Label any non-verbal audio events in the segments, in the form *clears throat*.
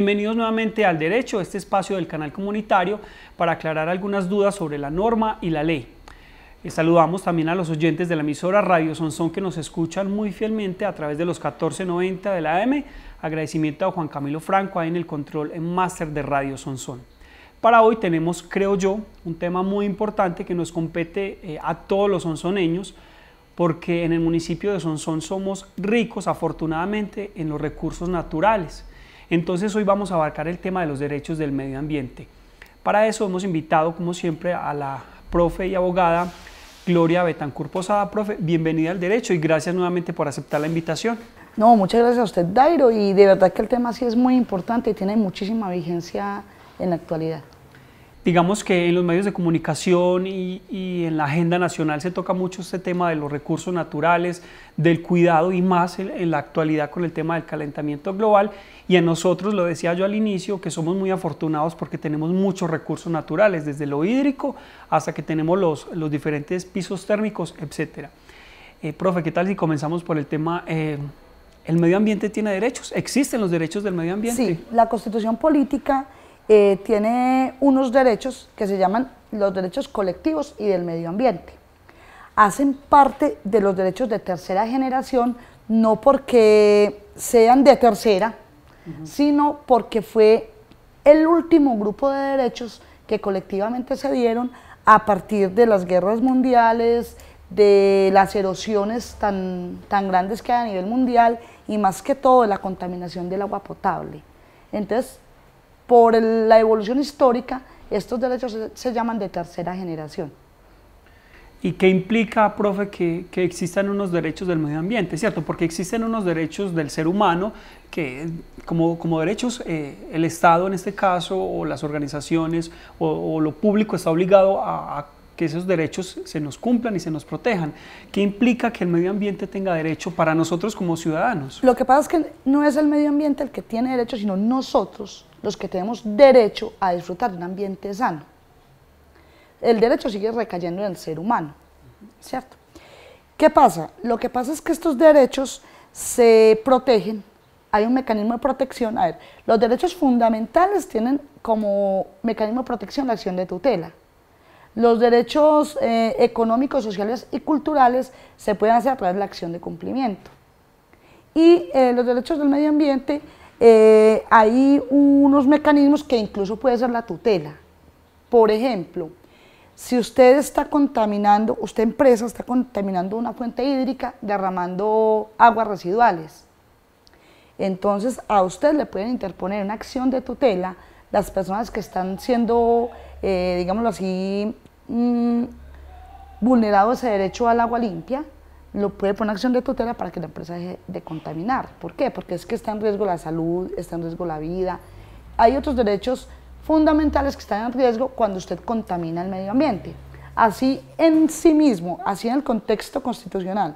Bienvenidos nuevamente al Derecho, este espacio del canal comunitario para aclarar algunas dudas sobre la norma y la ley. Eh, saludamos también a los oyentes de la emisora Radio Sonsón que nos escuchan muy fielmente a través de los 1490 de la AM. Agradecimiento a Juan Camilo Franco ahí en el control en máster de Radio Sonsón. Para hoy tenemos, creo yo, un tema muy importante que nos compete eh, a todos los sonsoneños porque en el municipio de Sonsón somos ricos afortunadamente en los recursos naturales. Entonces hoy vamos a abarcar el tema de los derechos del medio ambiente. Para eso hemos invitado, como siempre, a la profe y abogada Gloria Betancur Posada. Profe, bienvenida al derecho y gracias nuevamente por aceptar la invitación. No, muchas gracias a usted, Dairo, y de verdad que el tema sí es muy importante y tiene muchísima vigencia en la actualidad. Digamos que en los medios de comunicación y, en la agenda nacional se toca mucho este tema de los recursos naturales, del cuidado y más en, la actualidad con el tema del calentamiento global. Y a nosotros, lo decía yo al inicio, que somos muy afortunados porque tenemos muchos recursos naturales, desde lo hídrico hasta que tenemos los, los diferentes pisos térmicos, etc. Eh, profe, ¿qué tal si comenzamos por el tema... Eh, el medio ambiente tiene derechos, existen los derechos del medio ambiente. Sí, la constitución política eh, tiene unos derechos que se llaman los derechos colectivos y del medio ambiente. Hacen parte de los derechos de tercera generación, no porque sean de tercera, sino porque fue el último grupo de derechos que colectivamente se dieron a partir de las guerras mundiales, de las erosiones tan, tan grandes que hay a nivel mundial y más que todo de la contaminación del agua potable. Entonces, por la evolución histórica, estos derechos se llaman de tercera generación. ¿Y qué implica, profe, que, existan unos derechos del medio ambiente? ¿Cierto? Porque existen unos derechos del ser humano que, como, derechos, eh, el Estado en este caso, o las organizaciones, o, lo público está obligado a, que esos derechos se nos cumplan y se nos protejan. ¿Qué implica que el medio ambiente tenga derecho para nosotros como ciudadanos? Lo que pasa es que no es el medio ambiente el que tiene derecho, sino nosotros, los que tenemos derecho a disfrutar de un ambiente sano. El derecho sigue recayendo en el ser humano, ¿cierto? ¿Qué pasa? Lo que pasa es que estos derechos se protegen, hay un mecanismo de protección. A ver, los derechos fundamentales tienen como mecanismo de protección la acción de tutela. Los derechos eh, económicos, sociales y culturales se pueden hacer a través de la acción de cumplimiento. Y eh, los derechos del medio ambiente eh, hay unos mecanismos que incluso puede ser la tutela. Por ejemplo, si usted está contaminando, usted empresa está contaminando una fuente hídrica derramando aguas residuales, entonces a usted le pueden interponer una acción de tutela las personas que están siendo, eh, digámoslo así, mm, vulnerados vulnerados ese derecho al agua limpia, lo puede poner acción de tutela para que la empresa deje de contaminar. ¿Por qué? Porque es que está en riesgo la salud, está en riesgo la vida. Hay otros derechos fundamentales que están en riesgo cuando usted contamina el medio ambiente. Así en sí mismo, así en el contexto constitucional,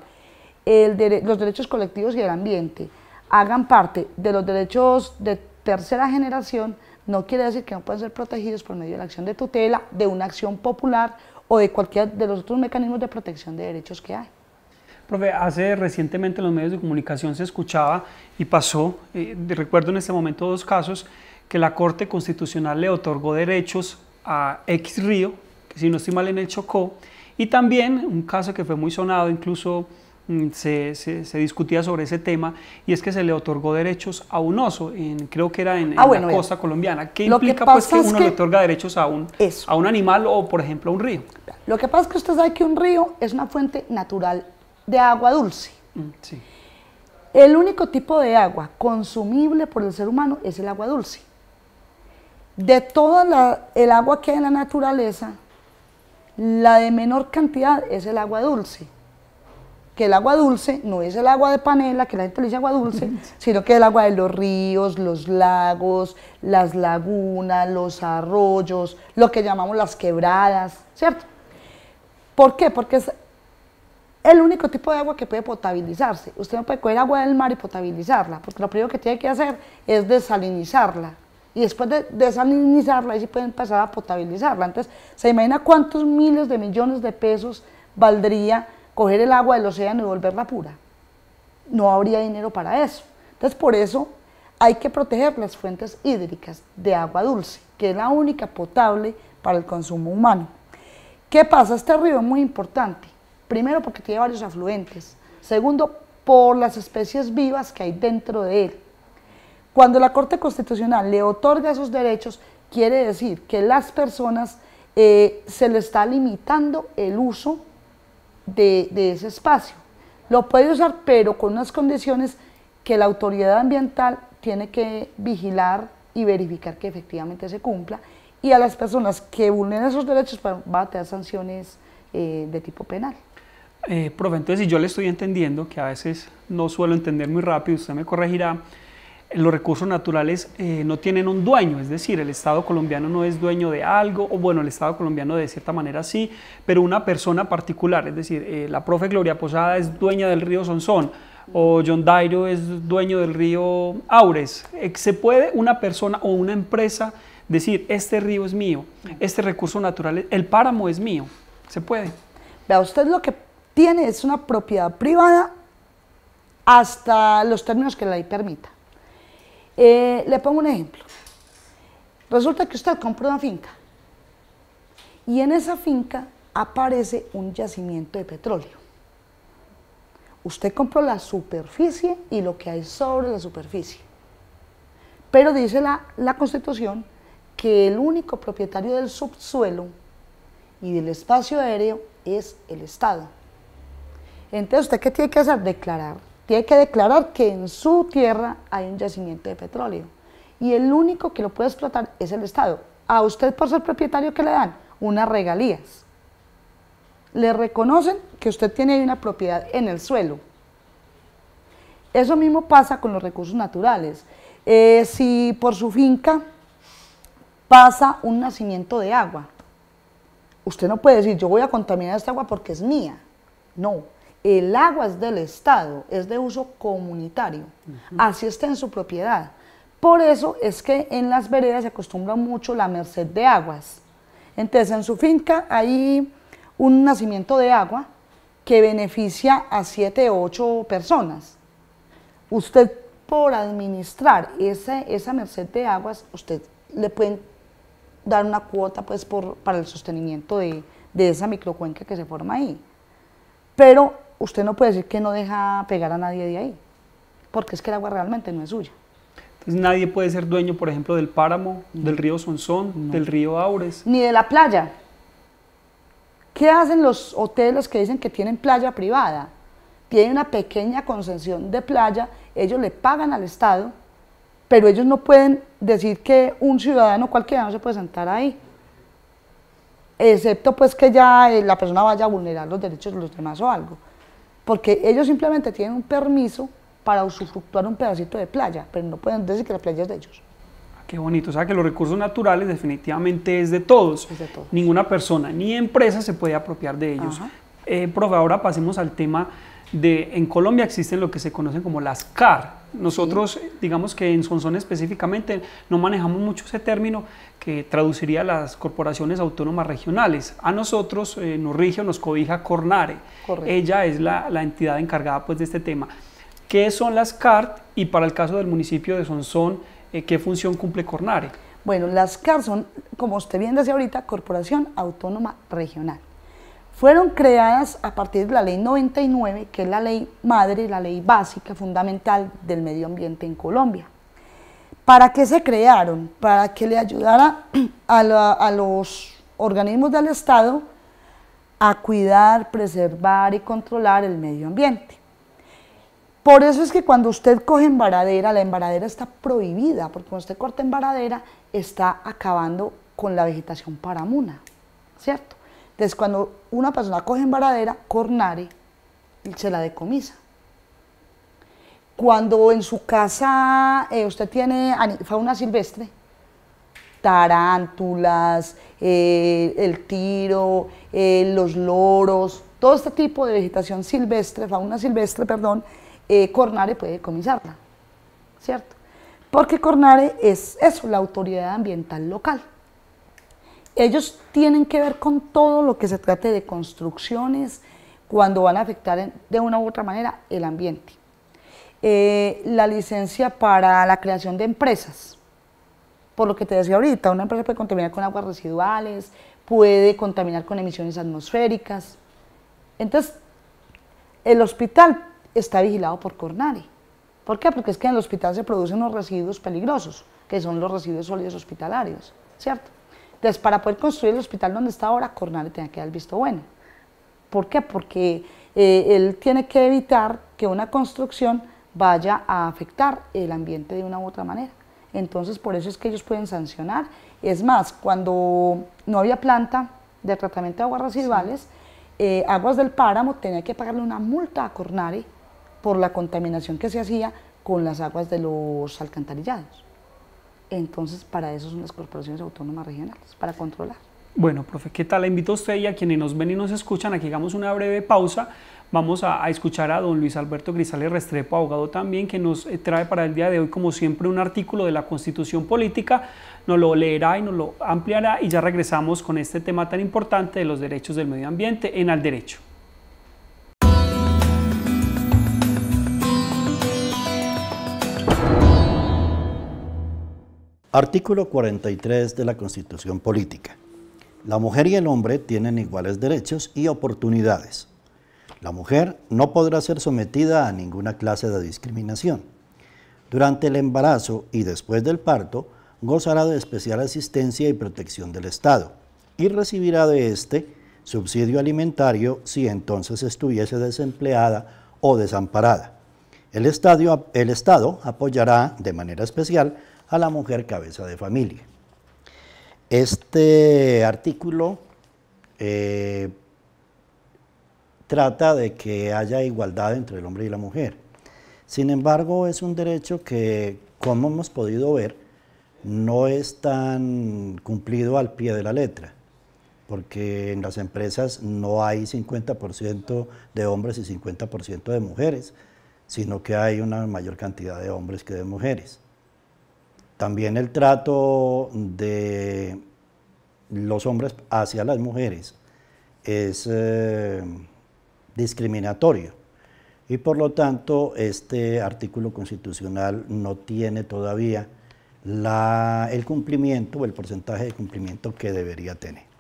los derechos colectivos y el ambiente hagan parte de los derechos de tercera generación, no quiere decir que no puedan ser protegidos por medio de la acción de tutela, de una acción popular o de cualquiera de los otros mecanismos de protección de derechos que hay. Profe, hace recientemente en los medios de comunicación se escuchaba y pasó, eh, recuerdo en este momento dos casos, que la Corte Constitucional le otorgó derechos a X Río, que si no estoy mal en el Chocó, y también un caso que fue muy sonado, incluso mm, se, se, discutía sobre ese tema y es que se le otorgó derechos a un oso, en, creo que era en, ah, la costa colombiana. ¿Qué implica pues, que pues, que uno le otorga derechos a un, a un animal o, por ejemplo, a un río? Lo que pasa es que usted sabe que un río es una fuente natural de agua dulce. Mm, el único tipo de agua consumible por el ser humano es el agua dulce. De toda el agua que hay en la naturaleza, la de menor cantidad es el agua dulce. Que el agua dulce no es el agua de panela, que la gente le dice agua dulce, *laughs* sino que es el agua de los ríos, los lagos, las lagunas, los arroyos, lo que llamamos las quebradas, ¿cierto? ¿Por qué? Porque es el único tipo de agua que puede potabilizarse. Usted no puede coger agua del mar y potabilizarla, porque lo primero que tiene que hacer es desalinizarla. Y después de desalinizarla, ahí sí puede empezar a potabilizarla. Entonces, ¿se imagina cuántos miles de millones de pesos valdría coger el agua del océano y volverla pura? No habría dinero para eso. Entonces, por eso hay que proteger las fuentes hídricas de agua dulce, que es la única potable para el consumo humano. ¿Qué pasa? Este río es muy importante Primero porque tiene varios afluentes. Segundo, por las especies vivas que hay dentro de él. Cuando la Corte Constitucional le otorga esos derechos, quiere decir que las personas eh, se le está limitando el uso de, ese espacio. Lo puede usar, pero con unas condiciones que la autoridad ambiental tiene que vigilar y verificar que efectivamente se cumpla y a las personas que vulneran esos derechos pues, van a tener sanciones eh, de tipo penal. Eh, profe, entonces si yo le estoy entendiendo, que a veces no suelo entender muy rápido, usted me corregirá, eh, los recursos naturales eh, no tienen un dueño, es decir, el Estado colombiano no es dueño de algo, o bueno, el Estado colombiano de cierta manera sí, pero una persona particular, es decir, eh, la profe Gloria Posada es dueña del río Sonsón, o John Dairo es dueño del río Aures. ¿Se puede una persona o una empresa decir, este río es mío, este recurso natural, el páramo es mío? ¿Se puede? Vea, usted lo que tiene, es una propiedad privada hasta los términos que la ley permita. Eh, le pongo un ejemplo. Resulta que usted compra una finca y en esa finca aparece un yacimiento de petróleo. Usted compró la superficie y lo que hay sobre la superficie. Pero dice la, la Constitución que el único propietario del subsuelo y del espacio aéreo es el Estado. Entonces, ¿usted qué tiene que hacer? Declarar. Tiene que declarar que en su tierra hay un yacimiento de petróleo. Y el único que lo puede explotar es el Estado. A usted por ser propietario, ¿qué le dan? Unas regalías. Le reconocen que usted tiene una propiedad en el suelo. Eso mismo pasa con los recursos naturales. Eh, si por su finca pasa un nacimiento de agua, usted no puede decir, yo voy a contaminar esta agua porque es mía. No, el agua es del Estado, es de uso comunitario, así está en su propiedad. Por eso es que en las veredas se acostumbra mucho la merced de aguas. Entonces, en su finca hay un nacimiento de agua que beneficia a siete o 8 personas. Usted, por administrar esa merced de aguas, usted le puede dar una cuota pues, por, para el sostenimiento de, de esa microcuenca que se forma ahí. Pero usted no puede decir que no deja pegar a nadie de ahí, porque es que el agua realmente no es suya. Entonces nadie puede ser dueño, por ejemplo, del páramo, del río Sonsón, del río Aures. Ni de la playa. ¿Qué hacen los hoteles que dicen que tienen playa privada? Tienen una pequeña concesión de playa, ellos le pagan al Estado, pero ellos no pueden decir que un ciudadano cualquiera no se puede sentar ahí excepto pues que ya eh, la persona vaya a vulnerar los derechos de los demás o algo porque ellos simplemente tienen un permiso para usufructuar un pedacito de playa, pero no pueden decir que la playa es de ellos. Ah, qué bonito, o sea que los recursos naturales definitivamente es de todos. Es de todos. Ninguna persona ni empresa se puede apropiar de ellos. Eh, profe, ahora pasemos al tema en Colombia existen lo que se conocen como las CAR. Nosotros, digamos que en Sonsón específicamente, no manejamos mucho ese término que traduciría las corporaciones autónomas regionales. A nosotros eh, nos rige o nos cobija Cornare. Correcto. Ella es la, entidad encargada pues, de este tema. ¿Qué son las CAR y para el caso del municipio de Sonsón, eh, qué función cumple Cornare? Bueno, las CAR son, como usted bien decía ahorita, Corporación Autónoma Regional fueron creadas a partir de la ley 99, que es la ley madre, la ley básica, fundamental del medio ambiente en Colombia. ¿Para qué se crearon? Para que le ayudara *clears throat* a, los organismos del Estado a cuidar, preservar y controlar el medio ambiente. Por eso es que cuando usted coge embaradera, la embaradera está prohibida, porque cuando usted corta embaradera está acabando con la vegetación paramuna, ¿cierto? Entonces, cuando una persona coge en varadera, Cornare se la decomisa. Cuando en su casa eh, usted tiene fauna silvestre, tarántulas, eh, el tiro, eh, los loros, todo este tipo de vegetación silvestre, fauna silvestre, perdón, Cornare puede decomisarla, ¿cierto? Porque Cornare es eso, la autoridad ambiental local ellos tienen que ver con todo lo que se trate de construcciones cuando van a afectar de una u otra manera el ambiente. Eh, la licencia para la creación de empresas, por lo que te decía ahorita, una empresa puede contaminar con aguas residuales, puede contaminar con emisiones atmosféricas. Entonces, el hospital está vigilado por Cornari. ¿Por qué? Porque es que en el hospital se producen los residuos peligrosos, que son los residuos sólidos hospitalarios, ¿cierto? Entonces, para poder construir el hospital donde está ahora, cornari tenía que dar el visto bueno. ¿Por qué? Porque eh, él tiene que evitar que una construcción vaya a afectar el ambiente de una u otra manera. Entonces, por eso es que ellos pueden sancionar. Es más, cuando no había planta de tratamiento de aguas residuales, eh, Aguas del Páramo tenía que pagarle una multa a Cornare por la contaminación que se hacía con las aguas de los alcantarillados. Entonces, para eso son las corporaciones autónomas regionales, para controlar. Bueno, profe, ¿qué tal? La invito a usted y a quienes nos ven y nos escuchan, a que hagamos una breve pausa. Vamos a, a escuchar a don Luis Alberto Grisales Restrepo, abogado también, que nos eh, trae para el día de hoy, como siempre, un artículo de la Constitución Política. Nos lo leerá y nos lo ampliará y ya regresamos con este tema tan importante de los derechos del medio ambiente en Al Derecho. Artículo 43 de la Constitución Política. La mujer y el hombre tienen iguales derechos y oportunidades. La mujer no podrá ser sometida a ninguna clase de discriminación. Durante el embarazo y después del parto, gozará de especial asistencia y protección del Estado y recibirá de éste subsidio alimentario si entonces estuviese desempleada o desamparada. El, el Estado apoyará de manera especial a la mujer cabeza de familia. Este artículo eh, trata de que haya igualdad entre el hombre y la mujer. Sin embargo, es un derecho que, como hemos podido ver, no es tan cumplido al pie de la letra, porque en las empresas no hay 50% de hombres y 50% de mujeres, sino que hay una mayor cantidad de hombres que de mujeres. También el trato de los hombres hacia las mujeres es eh, discriminatorio y por lo tanto este artículo constitucional no tiene todavía el cumplimiento o el porcentaje de cumplimiento que debería tener.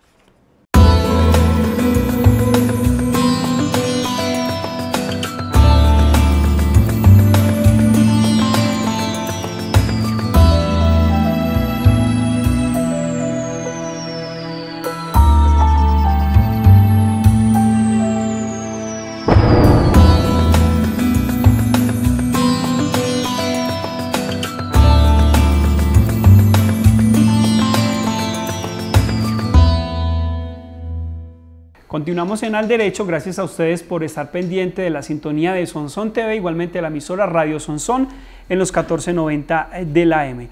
en Al Derecho, gracias a ustedes por estar pendiente de la sintonía de Sonsón TV, igualmente de la emisora Radio Sonsón en los 1490 de la M.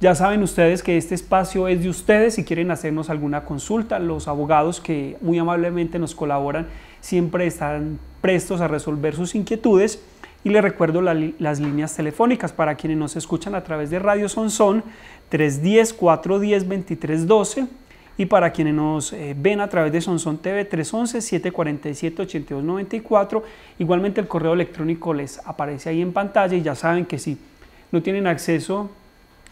Ya saben ustedes que este espacio es de ustedes, si quieren hacernos alguna consulta, los abogados que muy amablemente nos colaboran siempre están prestos a resolver sus inquietudes. Y les recuerdo las líneas telefónicas para quienes nos escuchan a través de Radio Sonsón 310-410-2312 y para quienes nos eh, ven a través de Sonson TV 311-747-8294, igualmente el correo electrónico les aparece ahí en pantalla y ya saben que si no tienen acceso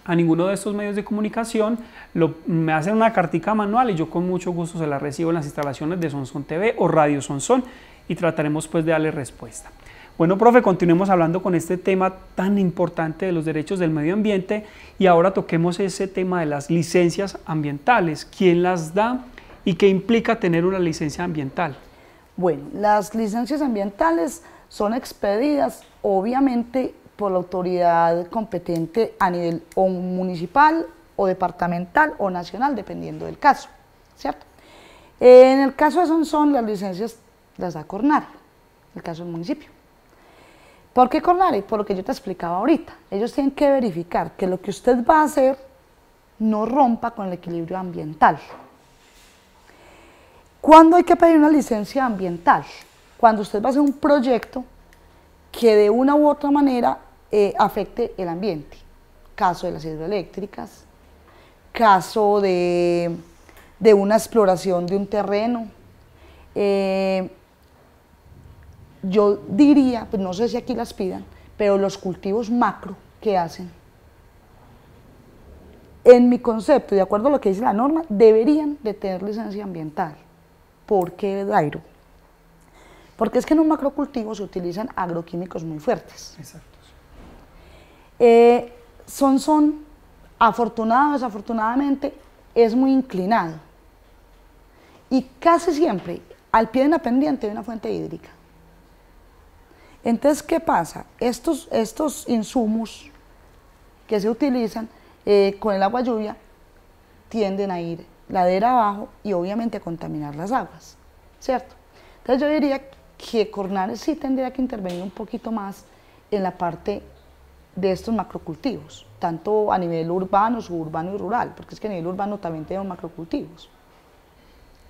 a ninguno de estos medios de comunicación, lo, me hacen una cartica manual y yo con mucho gusto se la recibo en las instalaciones de Sonson TV o Radio Sonson y trataremos pues de darle respuesta. Bueno, profe, continuemos hablando con este tema tan importante de los derechos del medio ambiente y ahora toquemos ese tema de las licencias ambientales. ¿Quién las da y qué implica tener una licencia ambiental? Bueno, las licencias ambientales son expedidas obviamente por la autoridad competente a nivel municipal o departamental o nacional, dependiendo del caso, ¿cierto? En el caso de son las licencias las da Cornar, el caso del municipio. ¿Por qué con Por lo que yo te explicaba ahorita. Ellos tienen que verificar que lo que usted va a hacer no rompa con el equilibrio ambiental. ¿Cuándo hay que pedir una licencia ambiental? Cuando usted va a hacer un proyecto que de una u otra manera eh, afecte el ambiente. Caso de las hidroeléctricas, caso de, una exploración de un terreno, eh, yo diría, pues no sé si aquí las pidan, pero los cultivos macro que hacen, en mi concepto, de acuerdo a lo que dice la norma, deberían de tener licencia ambiental. ¿Por qué, Dairo? Porque es que en un macrocultivo se utilizan agroquímicos muy fuertes. Exacto. Eh, son, son, afortunado desafortunadamente, es muy inclinado. Y casi siempre, al pie de una pendiente, de una fuente hídrica. Entonces, ¿qué pasa? Estos, insumos que se utilizan eh, con el agua lluvia tienden a ir ladera abajo y obviamente a contaminar las aguas, ¿cierto? Entonces yo diría que Cornales sí tendría que intervenir un poquito más en la parte de estos macrocultivos, tanto a nivel urbano, suburbano y rural, porque es que a nivel urbano también tenemos macrocultivos.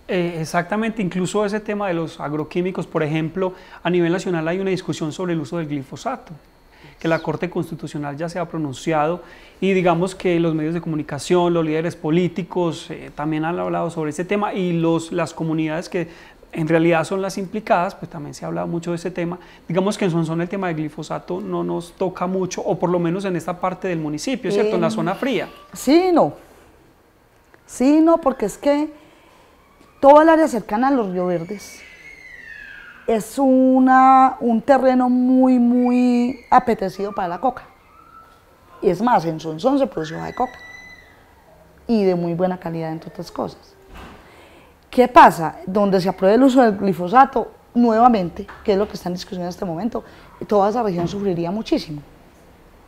Eh, exactamente, incluso ese tema de los agroquímicos, por ejemplo, a nivel nacional hay una discusión sobre el uso del glifosato, que la Corte Constitucional ya se ha pronunciado y digamos que los medios de comunicación, los líderes políticos eh, también han hablado sobre ese tema y los, las comunidades que en realidad son las implicadas, pues también se ha hablado mucho de ese tema. Digamos que en Sonsón el tema del glifosato no nos toca mucho, o por lo menos en esta parte del municipio, ¿cierto? en la eh, zona fría. Sí, no. Sí, no, porque es que todo el área cercana a los Río Verdes es un terreno muy, muy apetecido para la coca. Y es más, en Sonsón se produce hoja de coca y de muy buena calidad, entre otras cosas. ¿Qué pasa? Donde se apruebe el uso del glifosato, nuevamente, que es lo que está en discusión en este momento, toda esa región sufriría muchísimo,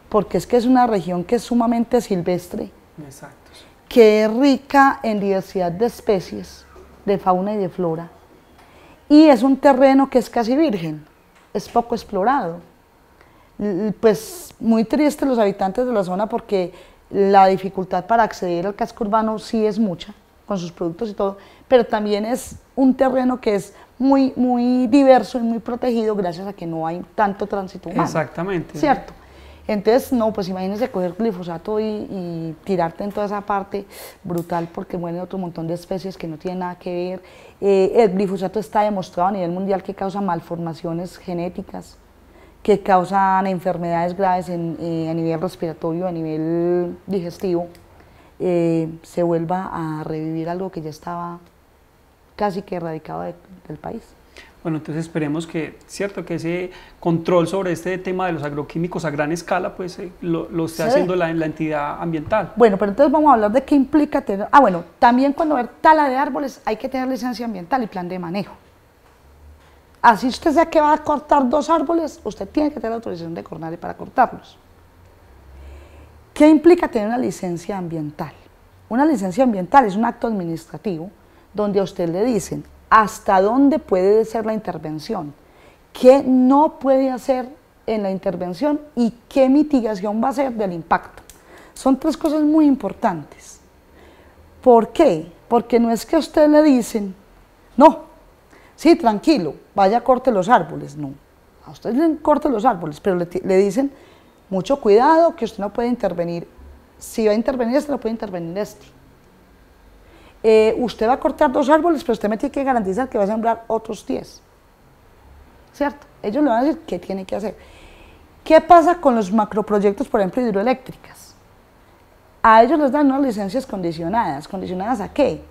porque es que es una región que es sumamente silvestre, que es rica en diversidad de especies, de fauna y de flora. Y es un terreno que es casi virgen, es poco explorado. Pues muy triste los habitantes de la zona porque la dificultad para acceder al casco urbano sí es mucha, con sus productos y todo, pero también es un terreno que es muy, muy diverso y muy protegido gracias a que no hay tanto tránsito humano. Exactamente. ¿Cierto? Entonces, no, pues imagínense coger glifosato y, tirarte en toda esa parte brutal porque mueren otro montón de especies que no tienen nada que ver. Eh, el glifosato está demostrado a nivel mundial que causa malformaciones genéticas, que causan enfermedades graves eh, a nivel respiratorio, a nivel digestivo. Eh, se vuelva a revivir algo que ya estaba casi que erradicado del país. Bueno, entonces esperemos que, cierto, que ese control sobre este tema de los agroquímicos a gran escala, pues eh, lo, esté haciendo la, entidad ambiental. Bueno, pero entonces vamos a hablar de qué implica tener... Ah, bueno, también cuando hay tala de árboles hay que tener licencia ambiental y plan de manejo. Así usted sea que va a cortar dos árboles, usted tiene que tener autorización de Cornare para cortarlos. ¿Qué implica tener una licencia ambiental? Una licencia ambiental es un acto administrativo donde a usted le dicen, hasta dónde puede ser la intervención, qué no puede hacer en la intervención y qué mitigación va a ser del impacto. Son tres cosas muy importantes. ¿Por qué? Porque no es que a usted le dicen, no, sí, tranquilo, vaya, corte los árboles, no. A usted le corte los árboles, pero le, le dicen, mucho cuidado, que usted no puede intervenir. Si va a intervenir este, no puede intervenir este eh, usted va a cortar dos árboles, pero usted me tiene que garantizar que va a sembrar otros 10. ¿Cierto? Ellos le van a decir qué tiene que hacer. ¿Qué pasa con los macroproyectos, por ejemplo, hidroeléctricas? A ellos les dan unas licencias condicionadas. ¿Condicionadas a qué?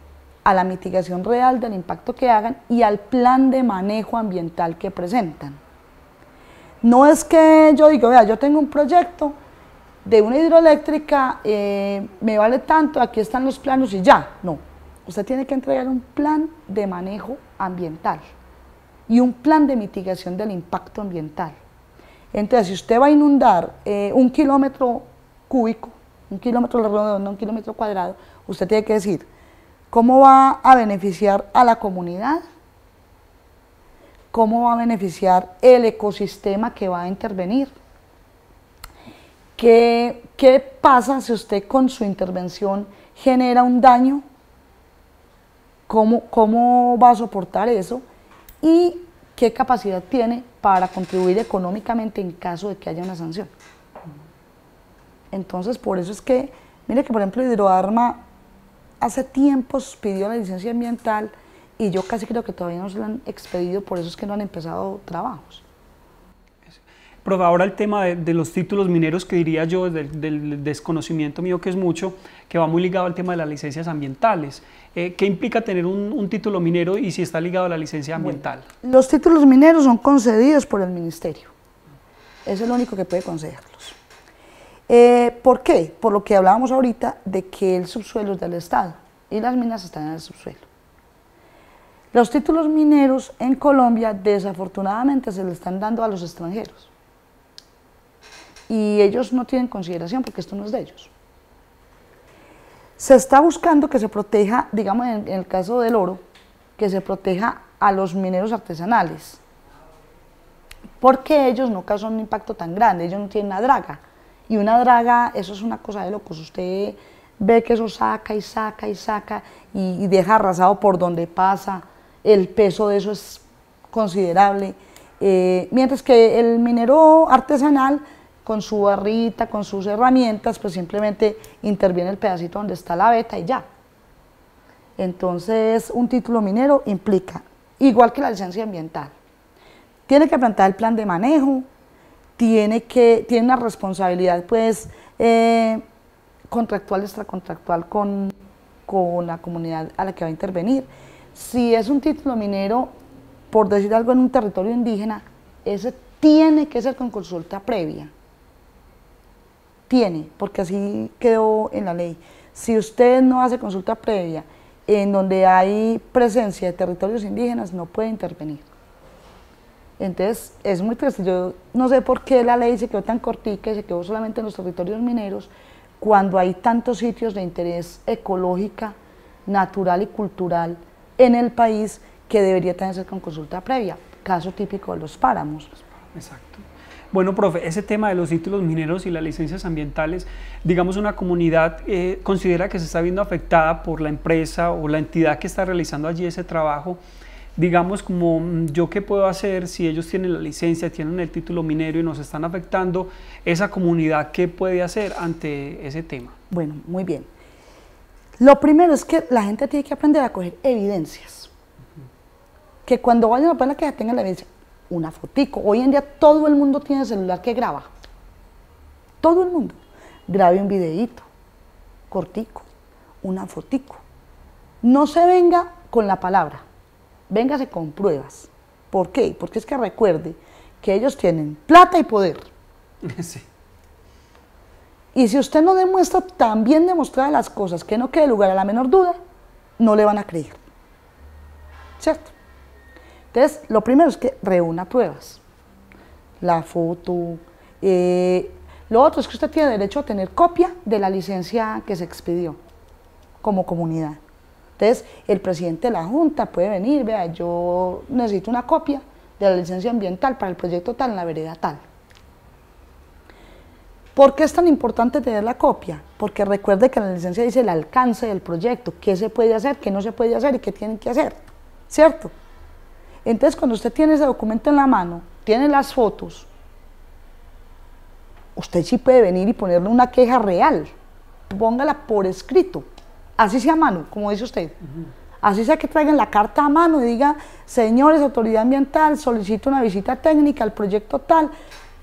A la mitigación real del impacto que hagan y al plan de manejo ambiental que presentan. No es que yo digo, vea, yo tengo un proyecto de una hidroeléctrica, eh, me vale tanto, aquí están los planos y ya. No, Usted tiene que entregar un plan de manejo ambiental y un plan de mitigación del impacto ambiental. Entonces, si usted va a inundar eh, un kilómetro cúbico, un kilómetro redondo, un kilómetro cuadrado, usted tiene que decir cómo va a beneficiar a la comunidad, cómo va a beneficiar el ecosistema que va a intervenir. ¿Qué, qué pasa si usted con su intervención genera un daño cómo, va a soportar eso y qué capacidad tiene para contribuir económicamente en caso de que haya una sanción. Entonces, por eso es que, mire que por ejemplo Hidroarma hace tiempo pidió la licencia ambiental y yo casi creo que todavía no se la han expedido, por eso es que no han empezado trabajos ahora el tema de, los títulos mineros que diría yo, del, desconocimiento mío que es mucho, que va muy ligado al tema de las licencias ambientales. Eh, ¿Qué implica tener un, título minero y si está ligado a la licencia ambiental? los títulos mineros son concedidos por el ministerio. es el único que puede concederlos. Eh, ¿Por qué? Por lo que hablábamos ahorita de que el subsuelo es del Estado y las minas están en el subsuelo. Los títulos mineros en Colombia desafortunadamente se le están dando a los extranjeros y ellos no tienen consideración porque esto no es de ellos. Se está buscando que se proteja, digamos en, el caso del oro, que se proteja a los mineros artesanales, porque ellos no causan un impacto tan grande, ellos no tienen una draga, y una draga, eso es una cosa de locos, usted ve que eso saca y saca y saca y, deja arrasado por donde pasa, el peso de eso es considerable, eh, mientras que el minero artesanal con su barrita, con sus herramientas, pues simplemente interviene el pedacito donde está la beta y ya. Entonces, un título minero implica, igual que la licencia ambiental, tiene que plantar el plan de manejo, tiene que, tiene una responsabilidad pues eh, contractual, extracontractual con, con la comunidad a la que va a intervenir. Si es un título minero, por decir algo, en un territorio indígena, ese tiene que ser con consulta previa tiene, porque así quedó en la ley. Si usted no hace consulta previa en donde hay presencia de territorios indígenas, no puede intervenir. Entonces, es muy triste. Yo no sé por qué la ley se quedó tan cortica y se quedó solamente en los territorios mineros, cuando hay tantos sitios de interés ecológica, natural y cultural en el país que debería tenerse con consulta previa. Caso típico de los páramos. Exacto. Bueno, profe, ese tema de los títulos mineros y las licencias ambientales, digamos, una comunidad eh, considera que se está viendo afectada por la empresa o la entidad que está realizando allí ese trabajo. Digamos, como mm, yo qué puedo hacer si ellos tienen la licencia, tienen el título minero y nos están afectando, esa comunidad, ¿qué puede hacer ante ese tema? Bueno, muy bien. Lo primero es que la gente tiene que aprender a coger evidencias. Que cuando vayan a la que ya tengan la evidencia una fotico. Hoy en día todo el mundo tiene celular que graba. Todo el mundo. Grabe un videito cortico, una fotico. No se venga con la palabra, véngase con pruebas. ¿Por qué? Porque es que recuerde que ellos tienen plata y poder. *laughs* Sí. Y si usted no demuestra También demostrar las cosas que no quede lugar a la menor duda, no le van a creer. ¿Cierto? Entonces, lo primero es que reúna pruebas. La foto. Eh, lo otro es que usted tiene derecho a tener copia de la licencia que se expidió como comunidad. Entonces, el presidente de la Junta puede venir, vea, yo necesito una copia de la licencia ambiental para el proyecto tal, en la vereda tal. ¿Por qué es tan importante tener la copia? Porque recuerde que la licencia dice el alcance del proyecto, qué se puede hacer, qué no se puede hacer y qué tienen que hacer, ¿cierto? Entonces, cuando usted tiene ese documento en la mano, tiene las fotos, usted sí puede venir y ponerle una queja real. Póngala por escrito, así sea a mano, como dice usted. Así sea que traigan la carta a mano y diga, señores, autoridad ambiental, solicito una visita técnica al proyecto tal,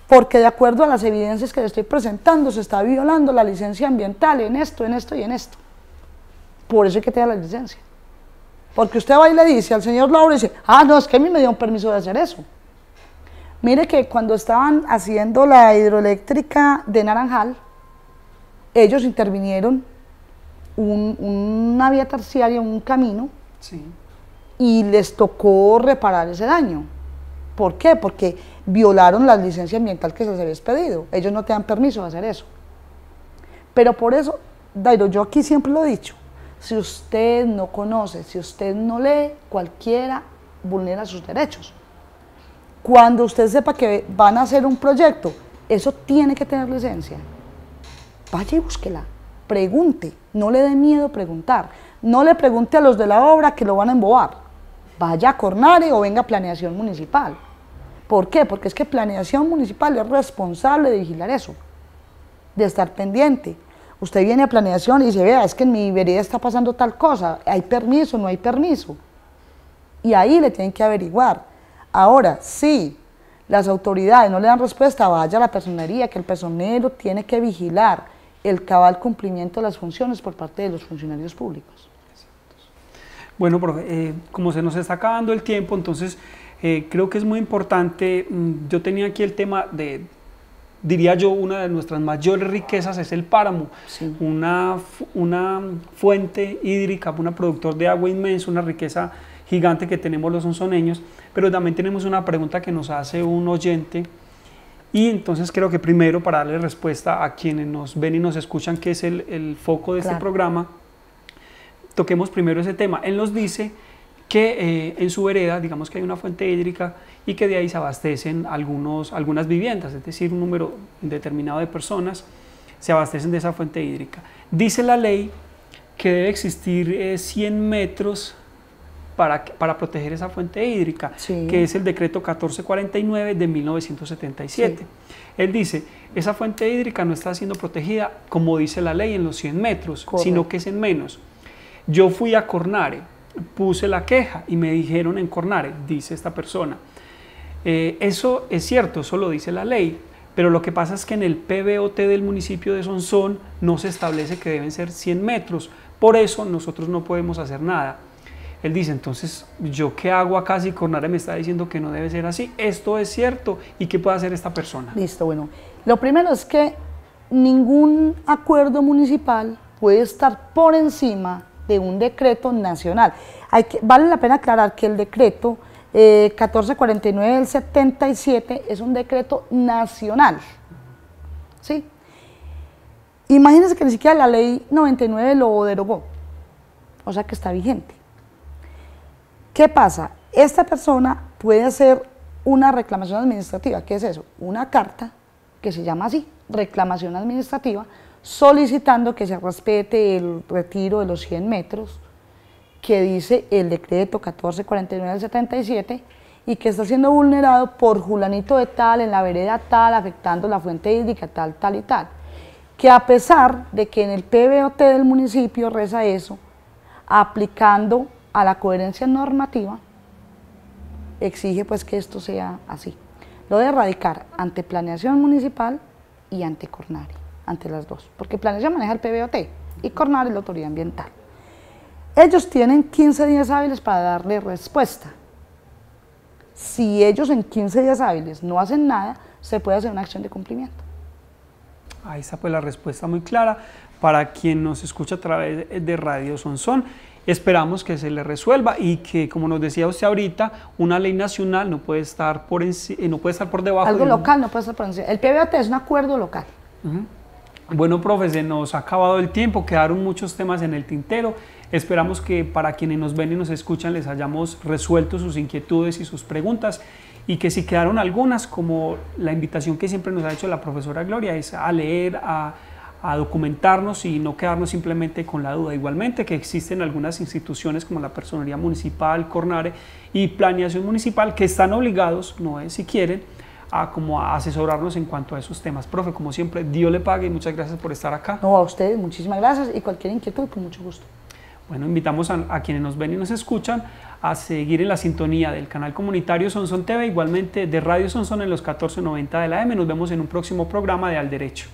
porque de acuerdo a las evidencias que le estoy presentando, se está violando la licencia ambiental en esto, en esto y en esto. Por eso hay que tener la licencia. Porque usted va y le dice al señor Lauro dice, ah, no, es que a mí me dio un permiso de hacer eso. Mire que cuando estaban haciendo la hidroeléctrica de Naranjal, ellos intervinieron una vía terciaria, un camino, y les tocó reparar ese daño. ¿Por qué? Porque violaron la licencia ambiental que se les había expedido. Ellos no te dan permiso de hacer eso. Pero por eso, Dairo, yo aquí siempre lo he dicho, si usted no conoce, si usted no lee, cualquiera vulnera sus derechos. Cuando usted sepa que van a hacer un proyecto, eso tiene que tener licencia. Vaya y búsquela, pregunte, no le dé miedo preguntar, no le pregunte a los de la obra que lo van a embobar. Vaya a Cornare o venga a planeación municipal. ¿Por qué? Porque es que planeación municipal es responsable de vigilar eso, de estar pendiente. Usted viene a planeación y dice, vea, es que en mi vereda está pasando tal cosa, hay permiso, no hay permiso. Y ahí le tienen que averiguar. Ahora, si las autoridades no le dan respuesta, vaya a la personería, que el personero tiene que vigilar el cabal cumplimiento de las funciones por parte de los funcionarios públicos. Bueno, profe, eh, como se nos está acabando el tiempo, entonces eh, creo que es muy importante, mm, yo tenía aquí el tema de diría yo, una de nuestras mayores riquezas es el páramo, una, una fuente hídrica, una productor de agua inmensa, una riqueza gigante que tenemos los onzoneños. pero también tenemos una pregunta que nos hace un oyente y entonces creo que primero para darle respuesta a quienes nos ven y nos escuchan, que es el, foco de este programa, toquemos primero ese tema. Él nos dice que eh, en su vereda, digamos que hay una fuente hídrica y que de ahí se abastecen algunos, algunas viviendas, es decir, un número determinado de personas se abastecen de esa fuente hídrica. Dice la ley que debe existir 100 eh, metros para, para, proteger esa fuente hídrica, que es el decreto 1449 de 1977. Él dice, esa fuente hídrica no está siendo protegida, como dice la ley, en los 100 metros, sino que es en menos. Yo fui a Cornare, puse la queja y me dijeron en Cornare, dice esta persona. Eh, eso es cierto, eso lo dice la ley, pero lo que pasa es que en el PBOT del municipio de Sonsón no se establece que deben ser 100 metros, por eso nosotros no podemos hacer nada. Él dice, entonces, ¿yo qué hago acá si Cornare me está diciendo que no debe ser así? Esto es cierto, ¿y qué puede hacer esta persona? Listo, bueno, lo primero es que ningún acuerdo municipal puede estar por encima de un decreto nacional. Hay que, vale la pena aclarar que el decreto 1449 eh, del 77 es un decreto nacional. Imagínense que ni siquiera la ley 99 lo derogó, o sea que está vigente. ¿Qué pasa? Esta persona puede hacer una reclamación administrativa. ¿Qué es eso? Una carta que se llama así, reclamación administrativa, solicitando que se respete el retiro de los 100 metros que dice el decreto 1449 del 77 y que está siendo vulnerado por Julanito de tal, en la vereda tal, afectando la fuente hídrica tal, tal y tal. Que a pesar de que en el PBOT del municipio reza eso, aplicando a la coherencia normativa, exige pues que esto sea así. Lo de erradicar ante planeación municipal y ante cornaria ante las dos, porque planea manejar el PBOT y Cornal es la autoridad ambiental. Ellos tienen 15 días hábiles para darle respuesta. Si ellos en 15 días hábiles no hacen nada, se puede hacer una acción de cumplimiento. Ahí está pues la respuesta muy clara para quien nos escucha a través de Radio Sonsón. Esperamos que se le resuelva y que, como nos decía usted ahorita, una ley nacional no puede estar por, eh, no puede estar por debajo. Algo local no puede estar por encima. El PBOT es un acuerdo local. Bueno, profe, se nos ha acabado el tiempo, quedaron muchos temas en el tintero. Esperamos que para quienes nos ven y nos escuchan les hayamos resuelto sus inquietudes y sus preguntas y que si quedaron algunas, como la invitación que siempre nos ha hecho la profesora Gloria, es a leer, a, a documentarnos y no quedarnos simplemente con la duda. Igualmente que existen algunas instituciones como la Personería Municipal, Cornare y Planeación Municipal que están obligados, no es si quieren, a como asesorarnos en cuanto a esos temas. Profe, como siempre, Dios le pague y muchas gracias por estar acá. No, a ustedes, muchísimas gracias y cualquier inquietud, con mucho gusto. Bueno, invitamos a, a, quienes nos ven y nos escuchan a seguir en la sintonía del canal comunitario Sonson TV, igualmente de Radio Sonson en los 1490 de la M. Nos vemos en un próximo programa de Al Derecho.